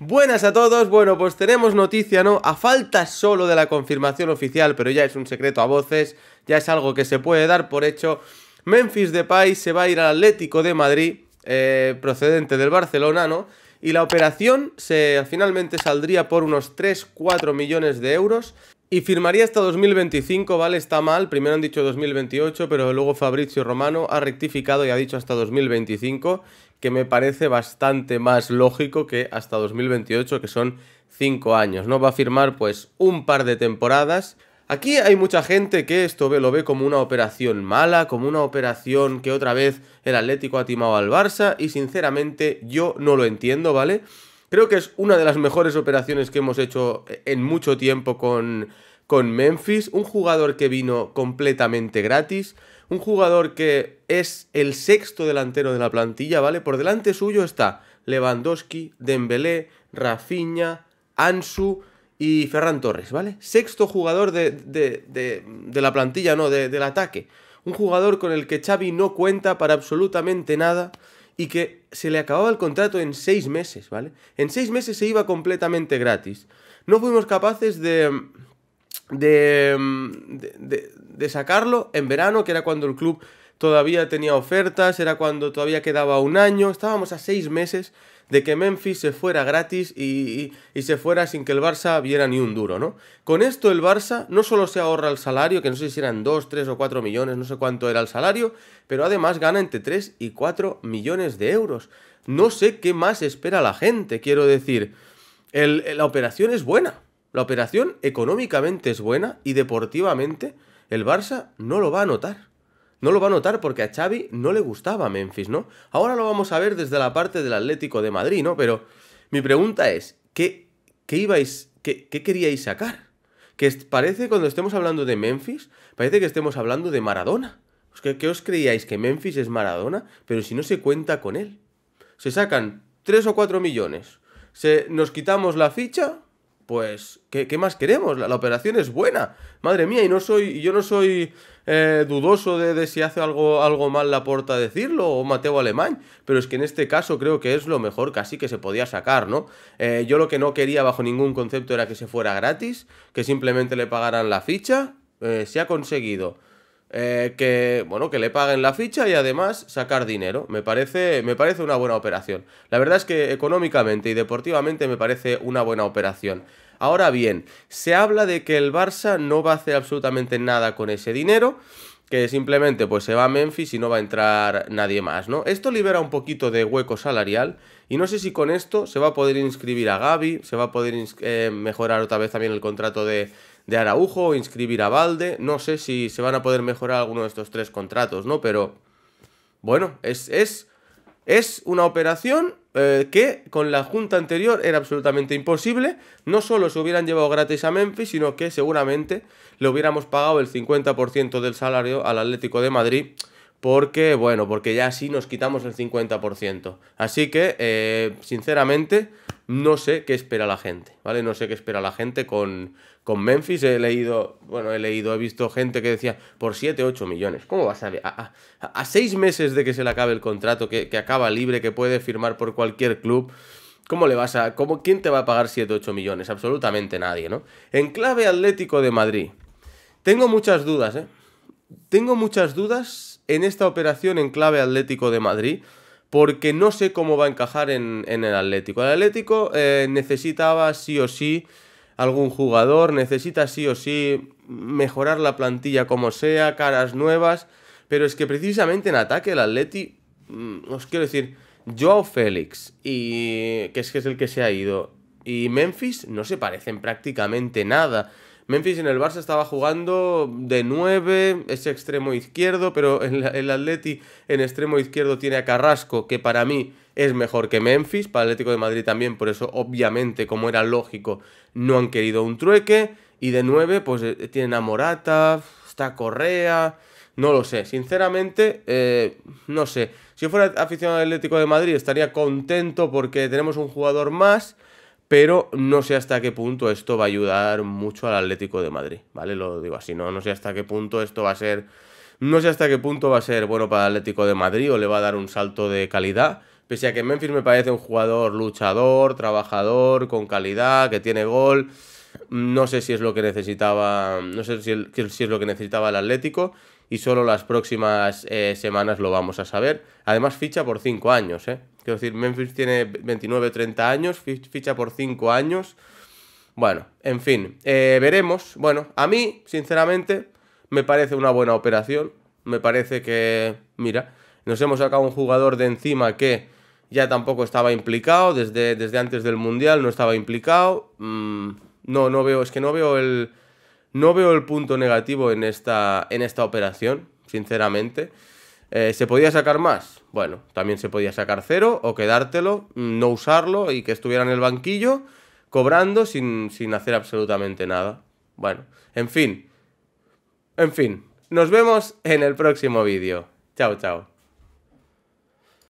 Buenas a todos, bueno, pues tenemos noticia, ¿no? A falta solo de la confirmación oficial, pero ya es un secreto a voces, ya es algo que se puede dar por hecho. Memphis Depay se va a ir al Atlético de Madrid, eh, procedente del Barcelona, ¿no? Y la operación se, finalmente saldría por unos 3-4 millones de euros. Y firmaría hasta 2025, ¿vale? Está mal, primero han dicho 2028, pero luego Fabrizio Romano ha rectificado y ha dicho hasta 2025, que me parece bastante más lógico que hasta 2028, que son 5 años, ¿no? Va a firmar pues un par de temporadas. Aquí hay mucha gente que esto lo ve como una operación mala, como una operación que otra vez el Atlético ha timado al Barça y sinceramente yo no lo entiendo, ¿vale? vale Creo que es una de las mejores operaciones que hemos hecho eh, en mucho tiempo con, con Memphis, un jugador que vino completamente gratis, un jugador que es el sexto delantero de la plantilla, ¿vale? Por delante suyo está Lewandowski, Dembélé, Rafinha, Ansu y Ferran Torres, ¿vale? Sexto jugador de, la plantilla, no, del ataque. Un jugador con el que Xavi no cuenta para absolutamente nada y que se le acababa el contrato en seis meses, ¿vale? En seis meses se iba completamente gratis. No fuimos capaces de, de, de, sacarlo en verano, que era cuando el club todavía tenía ofertas, era cuando todavía quedaba un año, estábamos a seis meses de que Memphis se fuera gratis y, y, se fuera sin que el Barça viera ni un duro, ¿no? Con esto el Barça no solo se ahorra el salario, que no sé si eran 2, 3 o 4 millones, no sé cuánto era el salario, pero además gana entre 3 y 4 millones de euros. No sé qué más espera la gente, quiero decir. la operación es buena. La operación económicamente es buena y deportivamente el Barça no lo va a notar. No lo va a notar porque a Xavi no le gustaba Memphis, ¿no? Ahora lo vamos a ver desde la parte del Atlético de Madrid, ¿no? Pero mi pregunta es, ¿qué, qué ibais, qué, queríais sacar? Que parece cuando estemos hablando de Memphis, parece que estemos hablando de Maradona. ¿Qué, os creíais? ¿Que Memphis es Maradona? Pero si no se cuenta con él. Se sacan 3 o 4 millones. Se, nos quitamos la ficha pues, ¿qué, más queremos? La, operación es buena. Madre mía, y no soy, yo no soy eh, dudoso de, si hace algo, algo mal la porta decirlo, o Mateo Alemán, pero es que en este caso creo que es lo mejor casi que se podía sacar, ¿no? Eh, yo lo que no quería bajo ningún concepto era que se fuera gratis, que simplemente le pagaran la ficha. Eh, se ha conseguido eh, que bueno que le paguen la ficha y además sacar dinero me parece me parece una buena operación la verdad es que económicamente y deportivamente me parece una buena operación ahora bien se habla de que el Barça no va a hacer absolutamente nada con ese dinero que simplemente pues se va a Memphis y no va a entrar nadie más, ¿no? Esto libera un poquito de hueco salarial y no sé si con esto se va a poder inscribir a Gaby, se va a poder eh, mejorar otra vez también el contrato de, de Araujo, inscribir a Valde. No sé si se van a poder mejorar alguno de estos tres contratos, ¿no? Pero bueno, es, es, es una operación eh, que con la junta anterior era absolutamente imposible. No solo se hubieran llevado gratis a Memphis, sino que seguramente le hubiéramos pagado el 50% del salario al Atlético de Madrid porque, bueno, porque ya así nos quitamos el 50%. Así que, eh, sinceramente, no sé qué espera la gente, ¿vale? No sé qué espera la gente con, Memphis. He leído, bueno, he leído, he visto gente que decía por 7, 8 millones. ¿Cómo vas a ver? A, a, seis meses de que se le acabe el contrato, que, acaba libre, que puede firmar por cualquier club. ¿Cómo le vas a.? ¿Quién te va a pagar 7, 8 millones? Absolutamente nadie, ¿no? En clave Atlético de Madrid. Tengo muchas dudas, ¿eh? Tengo muchas dudas en esta operación en clave Atlético de Madrid, porque no sé cómo va a encajar en, el Atlético. El Atlético eh, necesitaba sí o sí algún jugador, necesita sí o sí mejorar la plantilla como sea, caras nuevas, pero es que precisamente en ataque el Atleti, mm, os quiero decir, Joao Félix, y, que es, que es el que se ha ido, y Memphis no se parecen prácticamente nada. Memphis en el Barça estaba jugando de 9, es extremo izquierdo, pero el, Atleti en extremo izquierdo tiene a Carrasco, que para mí es mejor que Memphis, para el Atlético de Madrid también, por eso obviamente, como era lógico, no han querido un trueque. Y de 9, pues eh, tienen a Morata, está Correa, no lo sé. Sinceramente, eh, no sé. Si yo fuera aficionado al Atlético de Madrid estaría contento porque tenemos un jugador más pero no sé hasta qué punto esto va a ayudar mucho al Atlético de Madrid, ¿vale? Lo digo así, no, no sé hasta qué punto esto va a ser, no sé hasta qué punto va a ser bueno para el Atlético de Madrid o le va a dar un salto de calidad, pese a que Memphis me parece un jugador luchador, trabajador, con calidad, que tiene gol, no sé si es lo que necesitaba, no sé si, el, es lo que necesitaba el Atlético y solo las próximas eh, semanas lo vamos a saber. Además ficha por cinco años, ¿eh? Quiero decir, Memphis tiene 29, 30 años, ficha por 5 años. Bueno, en fin, eh, veremos. Bueno, a mí, sinceramente, me parece una buena operación. Me parece que, mira, nos hemos sacado un jugador de encima que ya tampoco estaba implicado, desde, desde antes del Mundial no estaba implicado. Mm, no, no veo, es que no veo el, no veo el punto negativo en esta, en esta operación, sinceramente. Eh, ¿Se podía sacar más? Bueno, también se podía sacar cero o quedártelo, mm, no usarlo y que estuviera en el banquillo cobrando sin, sin hacer absolutamente nada. Bueno, en fin. En fin, nos vemos en el próximo vídeo. Chao, chao.